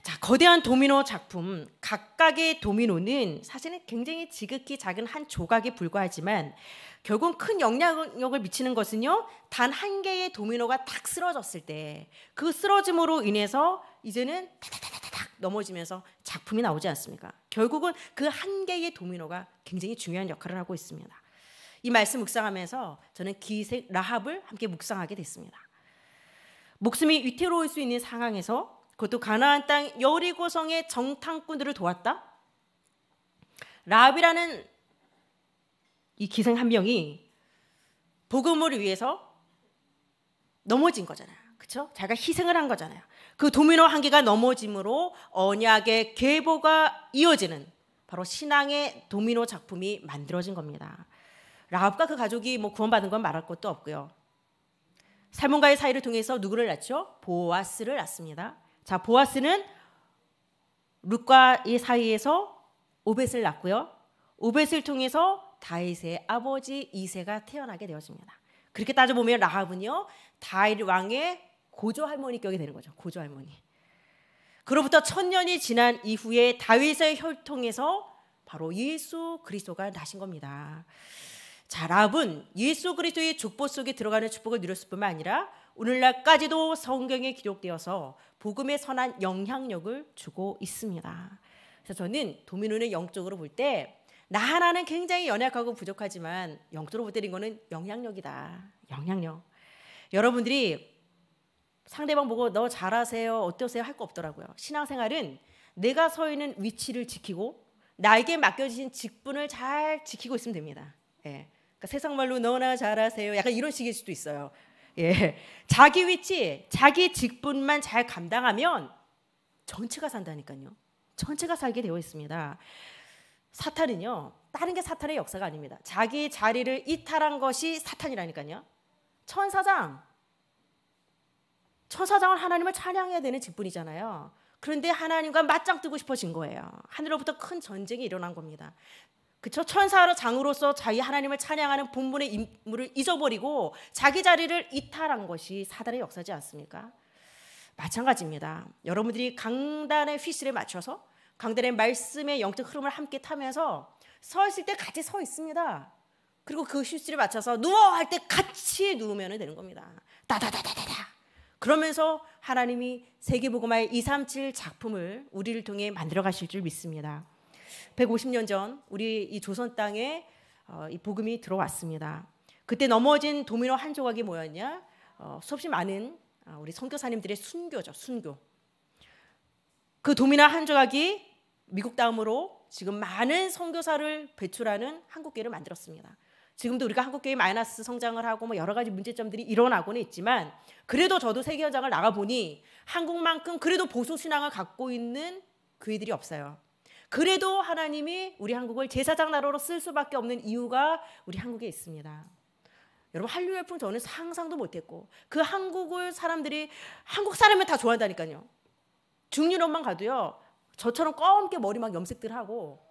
자, 거대한 도미노 작품, 각각의 도미노는 사실은 굉장히 지극히 작은 한 조각에 불과하지만 결국은 큰 영향력을 미치는 것은요, 단 한 개의 도미노가 탁 쓰러졌을 때 그 쓰러짐으로 인해서 이제는 탁탁탁탁 넘어지면서 작품이 나오지 않습니까? 결국은 그 한 개의 도미노가 굉장히 중요한 역할을 하고 있습니다. 이 말씀 묵상하면서 저는 기색 라합을 함께 묵상하게 됐습니다. 목숨이 위태로울 수 있는 상황에서 그것도 가나안 땅 여리고 성의 정탐꾼들을 도왔다. 라합이라는 이 기생 한 명이 복음을 위해서 넘어진 거잖아요. 그렇죠? 자기가 희생을 한 거잖아요. 그 도미노 한 개가 넘어짐으로 언약의 계보가 이어지는 바로 신앙의 도미노 작품이 만들어진 겁니다. 라합과 그 가족이 뭐 구원받은 건 말할 것도 없고요. 살몬과의 사이를 통해서 누구를 낳죠? 보아스를 낳습니다. 자, 보아스는 룻과의 사이에서 오벳을 낳고요. 오벳을 통해서 다윗의 아버지 이세가 태어나게 되어집니다. 그렇게 따져보면 라합은요. 다윗 왕의 고조 할머니격이 되는 거죠. 고조 할머니. 그로부터 천년이 지난 이후에 다윗의 혈통에서 바로 예수 그리스도가 나신 겁니다. 자, 랍은 예수 그리스도의 축복 속에 들어가는 축복을 누렸을 뿐만 아니라 오늘날까지도 성경에 기록되어서 복음의 선한 영향력을 주고 있습니다. 그래서 저는 도미노는 영적으로 볼 때 나 하나는 굉장히 연약하고 부족하지만 영적으로 볼 때는 거는 영향력이다. 영향력. 여러분들이 상대방 보고 너 잘하세요, 어떠세요 할 거 없더라고요. 신앙생활은 내가 서 있는 위치를 지키고 나에게 맡겨진 직분을 잘 지키고 있으면 됩니다. 예. 그러니까 세상 말로 너나 잘하세요. 약간 이런 식일 수도 있어요. 예. 자기 위치, 자기 직분만 잘 감당하면 전체가 산다니까요. 전체가 살게 되어 있습니다. 사탄은요. 다른 게 사탄의 역사가 아닙니다. 자기 자리를 이탈한 것이 사탄이라니까요. 천사장 천사장은 하나님을 찬양해야 되는 직분이잖아요. 그런데 하나님과 맞짱 뜨고 싶어진 거예요. 하늘로부터 큰 전쟁이 일어난 겁니다. 그쵸? 천사장으로서 로 자기 하나님을 찬양하는 본분의 임무를 잊어버리고 자기 자리를 이탈한 것이 사단의 역사지 않습니까? 마찬가지입니다. 여러분들이 강단의 휘슬에 맞춰서 강단의 말씀의 영적 흐름을 함께 타면서 서 있을 때 같이 서 있습니다. 그리고 그 휘슬에 맞춰서 누워 할 때 같이 누우면 되는 겁니다. 다다다다다다. 그러면서 하나님이 세계복음화의 237 작품을 우리를 통해 만들어 가실 줄 믿습니다. 150년 전 우리 이 조선 땅에 어, 이 복음이 들어왔습니다. 그때 넘어진 도미노 한 조각이 뭐였냐? 어, 수없이 많은 어, 우리 선교사님들의 순교죠, 순교. 그 도미노 한 조각이 미국 다음으로 지금 많은 선교사를 배출하는 한국계를 만들었습니다. 지금도 우리가 한국 게임 마이너스 성장을 하고 뭐 여러 가지 문제점들이 일어나고는 있지만 그래도 저도 세계 현장을 나가 보니 한국만큼 그래도 보수 신앙을 갖고 있는 교회들이 없어요. 그래도 하나님이 우리 한국을 제사장 나라로 쓸 수밖에 없는 이유가 우리 한국에 있습니다. 여러분 한류 열풍 저는 상상도 못했고 그 한국을 사람들이 한국 사람을다 좋아한다니까요. 중유럽만 가도요 저처럼 검게 머리 막 염색들 하고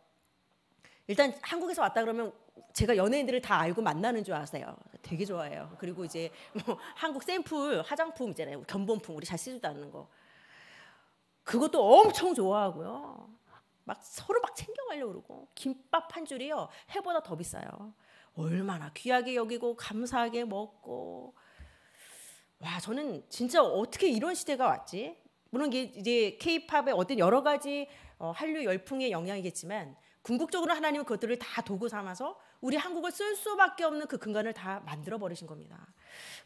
일단 한국에서 왔다 그러면 제가 연예인들을 다 알고 만나는 줄 아세요. 되게 좋아해요. 그리고 이제 뭐 한국 샘플 화장품 있잖아요. 견본품 우리 잘 쓰지도 않는 거. 그것도 엄청 좋아하고요. 막 서로 막 챙겨가려고 그러고 김밥 한 줄이요. 해보다 더 비싸요. 얼마나 귀하게 여기고 감사하게 먹고 와 저는 진짜 어떻게 이런 시대가 왔지? 물론 이게 이제 케팝의 어떤 여러 가지 어, 한류 열풍의 영향이겠지만 궁극적으로 하나님은 그것들을 다 도구 삼아서 우리 한국을 쓸 수밖에 없는 그 근간을 다 만들어 버리신 겁니다.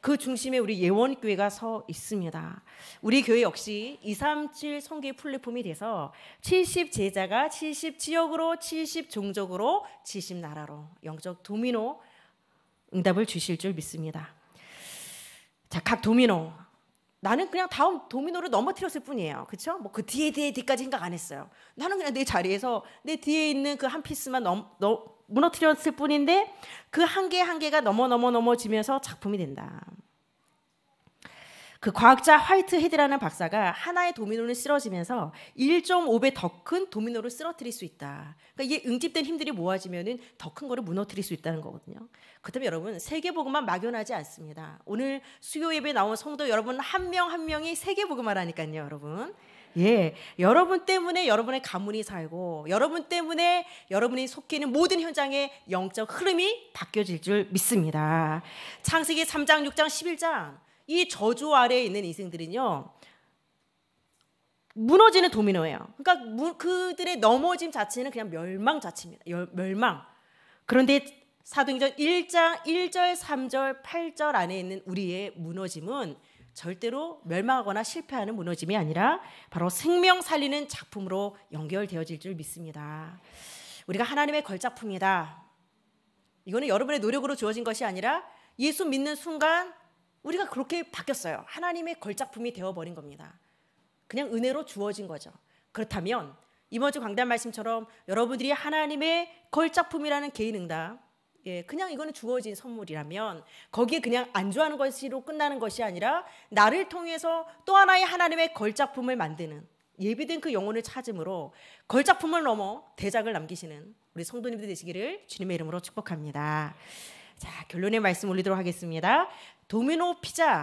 그 중심에 우리 예원교회가 서 있습니다. 우리 교회 역시 237 성교의 플랫폼이 돼서 70 제자가 70 지역으로 70 종족으로 70 나라로 영적 도미노 응답을 주실 줄 믿습니다. 자, 각 도미노 나는 그냥 다음 도미노를 넘어뜨렸을 뿐이에요. 그쵸뭐그 뒤에 뒤에 뒤까지 생각 안 했어요. 나는 그냥 내 자리에서 내 뒤에 있는 그 한 피스만 넘, 넘 무너뜨렸을 뿐인데 그 한 개 한 개가 넘어 넘어 넘어지면서 작품이 된다. 그 과학자 화이트 헤드라는 박사가 하나의 도미노는 쓰러지면서 1.5배 더 큰 도미노를 쓰러뜨릴 수 있다. 그러니까 이게 응집된 힘들이 모아지면은 더 큰 거를 무너뜨릴 수 있다는 거거든요. 그렇다면 여러분 세계 복음만 막연하지 않습니다. 오늘 수요 예배 나온 성도 여러분 한 명한 한 명이 세계 복음을 하니까요, 여러분. 예, 여러분 때문에 여러분의 가문이 살고 여러분 때문에 여러분이 속해 있는 모든 현장의 영적 흐름이 바뀌어질 줄 믿습니다. 창세기 3장, 6장, 11장 이 저주 아래에 있는 이생들은요 무너지는 도미노예요. 그러니까 무, 그들의 넘어짐 자체는 그냥 멸망 자체입니다. 열, 멸망. 그런데 사도행전 1장 1절, 3절, 8절 안에 있는 우리의 무너짐은 절대로 멸망하거나 실패하는 무너짐이 아니라 바로 생명 살리는 작품으로 연결되어질 줄 믿습니다. 우리가 하나님의 걸작품이다. 이거는 여러분의 노력으로 주어진 것이 아니라 예수 믿는 순간 우리가 그렇게 바뀌었어요. 하나님의 걸작품이 되어버린 겁니다. 그냥 은혜로 주어진 거죠. 그렇다면 이번 주 강단 말씀처럼 여러분들이 하나님의 걸작품이라는 개인 응답, 예, 그냥 이거는 주어진 선물이라면 거기에 그냥 안주하는 것으로 끝나는 것이 아니라 나를 통해서 또 하나의 하나님의 걸작품을 만드는 예비된 그 영혼을 찾음으로 걸작품을 넘어 대작을 남기시는 우리 성도님들 되시기를 주님의 이름으로 축복합니다. 자, 결론의 말씀 올리도록 하겠습니다. 도미노 피자.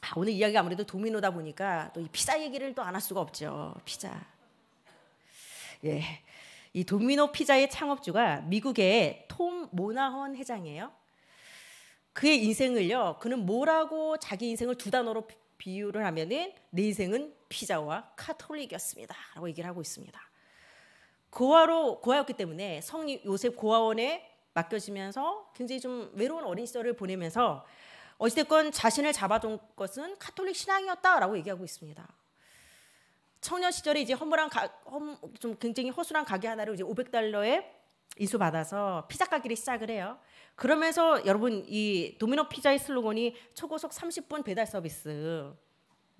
아, 오늘 이야기 아무래도 도미노다 보니까 또 이 피자 얘기를 또 안 할 수가 없죠. 피자. 예. 이 도미노 피자의 창업주가 미국의 톰 모나헌 회장이에요. 그의 인생을요. 그는 뭐라고 자기 인생을 두 단어로 비유를 하면은 내 인생은 피자와 카톨릭이었습니다라고 얘기를 하고 있습니다. 고아로 고아였기 때문에 성이 요셉 고아원에 맡겨지면서 굉장히 좀 외로운 어린 시절을 보내면서 어찌됐건 자신을 잡아둔 것은 카톨릭 신앙이었다라고 얘기하고 있습니다. 청년 시절에 이제 허물한 가, 험, 좀 굉장히 허술한 가게 하나를 이제 500달러에 인수받아서 피자 가게를 시작을 해요. 그러면서 여러분 이 도미노 피자의 슬로건이 초고속 30분 배달 서비스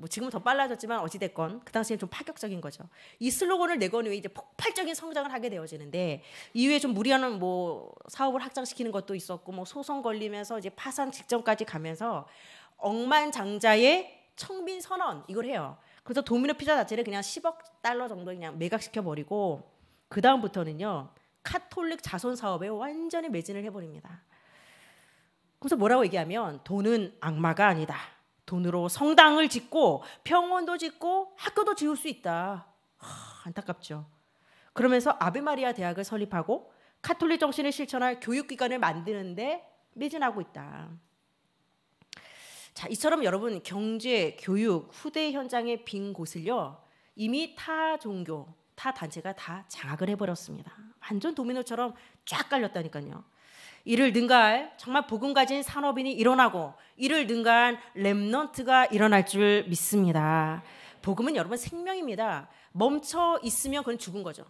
뭐 지금은 더 빨라졌지만 어찌됐건 그 당시에는 좀 파격적인 거죠. 이 슬로건을 내건 후에 이제 폭발적인 성장을 하게 되어지는데 이후에 좀무리한뭐 사업을 확장시키는 것도 있었고 뭐 소송 걸리면서 이제 파산 직전까지 가면서 억만장자의 청빈 선언 이걸 해요. 그래서 도미노 피자 자체를 그냥 10억 달러 정도 그냥 매각시켜 버리고 그 다음부터는요 카톨릭 자손 사업에 완전히 매진을 해버립니다. 그래서 뭐라고 얘기하면 돈은 악마가 아니다. 돈으로 성당을 짓고 병원도 짓고 학교도 지을 수 있다. 하, 안타깝죠. 그러면서 아베마리아 대학을 설립하고 카톨릭 정신을 실천할 교육기관을 만드는데 매진하고 있다. 자, 이처럼 여러분 경제, 교육, 후대 현장의 빈 곳을요 이미 타 종교, 타 단체가 다 장악을 해버렸습니다. 완전 도미노처럼 쫙 깔렸다니까요. 이를 능가할 정말 복음 가진 산업인이 일어나고 이를 능가한 렘넌트가 일어날 줄 믿습니다. 복음은 여러분 생명입니다. 멈춰 있으면 그건 죽은 거죠.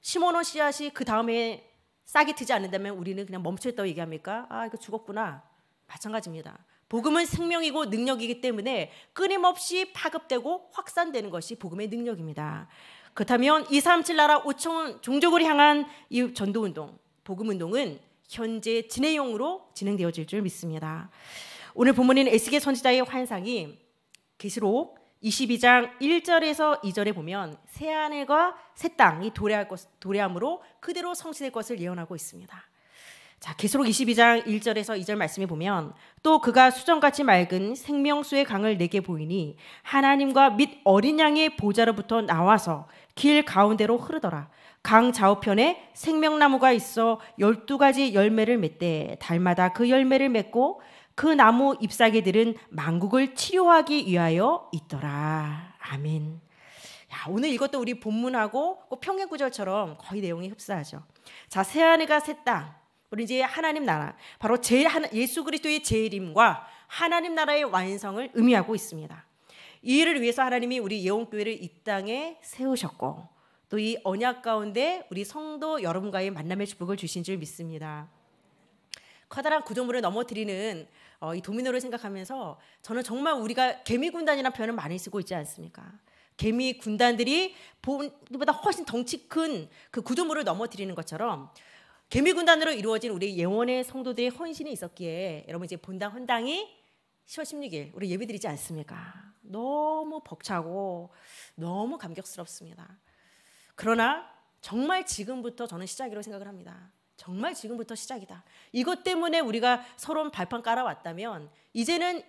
심어놓은 씨앗이 그 다음에 싹이 트지 않는다면 우리는 그냥 멈춰 있다고 얘기합니까? 아 이거 죽었구나. 마찬가지입니다. 복음은 생명이고 능력이기 때문에 끊임없이 파급되고 확산되는 것이 복음의 능력입니다. 그렇다면 237 나라 5천 종족을 향한 이 전도 운동, 복음 운동은 현재 진행형으로 진행되어질 줄 믿습니다. 오늘 본문인 에스겔 선지자의 환상이 계시록 22장 1절에서 2절에 보면 새 하늘과 새 땅이 도래할 것, 도래함으로 그대로 성취될 것을 예언하고 있습니다. 자, 계시록 22장 1절에서 2절 말씀에 보면 또 그가 수정같이 맑은 생명수의 강을 내게 보이니 하나님과 및 어린 양의 보좌로부터 나와서 길 가운데로 흐르더라. 강 좌우편에 생명나무가 있어 열두 가지 열매를 맺되 달마다 그 열매를 맺고 그 나무 잎사귀들은 만국을 치료하기 위하여 있더라. 아멘. 야, 오늘 이것도 우리 본문하고 평행 구절처럼 거의 내용이 흡사하죠. 자, 새 하늘과 새 땅. 우리 이제 하나님 나라. 바로 제 예수 그리스도의 재림과 하나님 나라의 완성을 의미하고 있습니다. 이 일을 위해서 하나님이 우리 예원교회를 이 땅에 세우셨고 또이 언약 가운데 우리 성도 여러분과의 만남의 축복을 주신 줄 믿습니다. 커다란 구조물을 넘어뜨리는 어, 이 도미노를 생각하면서 저는 정말 우리가 개미 군단이라는 표현을 많이 쓰고 있지 않습니까? 개미 군단들이 보다 훨씬 덩치 큰 그 구조물을 넘어뜨리는 것처럼 개미 군단으로 이루어진 우리 예원의 성도들의 헌신이 있었기에 여러분 이제 본당 헌당이 10월 16일 우리 예배드리지 않습니까? 너무 벅차고 너무 감격스럽습니다. 그러나 정말 지금부터 저는 시작이라고 생각을 합니다. 정말 지금부터 시작이다. 이것 때문에 우리가 서론 발판 깔아왔다면 이제는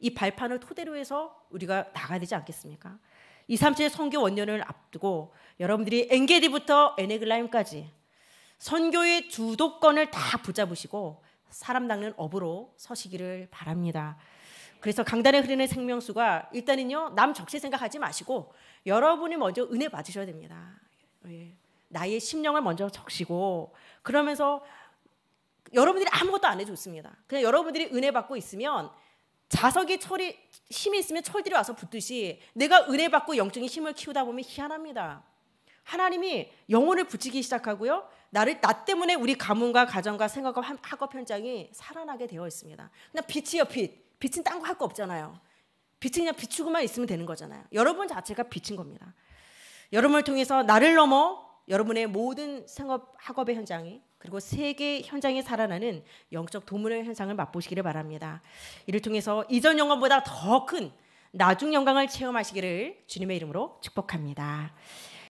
이 발판을 토대로 해서 우리가 나가야 되지 않겠습니까? 2, 3제 선교 원년을 앞두고 여러분들이 엔게디부터 에네글라임까지 선교의 주도권을 다 붙잡으시고 사람 낚는 업으로 서시기를 바랍니다. 그래서 강단에 흐르는 생명수가 일단은요 남 적시 생각하지 마시고 여러분이 먼저 은혜 받으셔야 됩니다. 예. 나의 심령을 먼저 적시고 그러면서 여러분들이 아무것도 안 해줬습니다. 그냥 여러분들이 은혜 받고 있으면 자석이 철이 힘이 있으면 철들이 와서 붙듯이 내가 은혜 받고 영적인 힘을 키우다 보면 희한합니다. 하나님이 영혼을 붙이기 시작하고요. 나를 나 때문에 우리 가문과 가정과 생각과 학업 현장이 살아나게 되어 있습니다. 그냥 빛이요 빛. 빛은 딴 거 할 거 없잖아요. 빛은 그냥 비추고만 있으면 되는 거잖아요. 여러분 자체가 빛인 겁니다. 여러분을 통해서 나를 넘어 여러분의 모든 생업 학업의 현장이 그리고 세계 현장이 살아나는 영적 도문의 현상을 맛보시기를 바랍니다. 이를 통해서 이전 영광보다 더 큰 나중 영광을 체험하시기를 주님의 이름으로 축복합니다.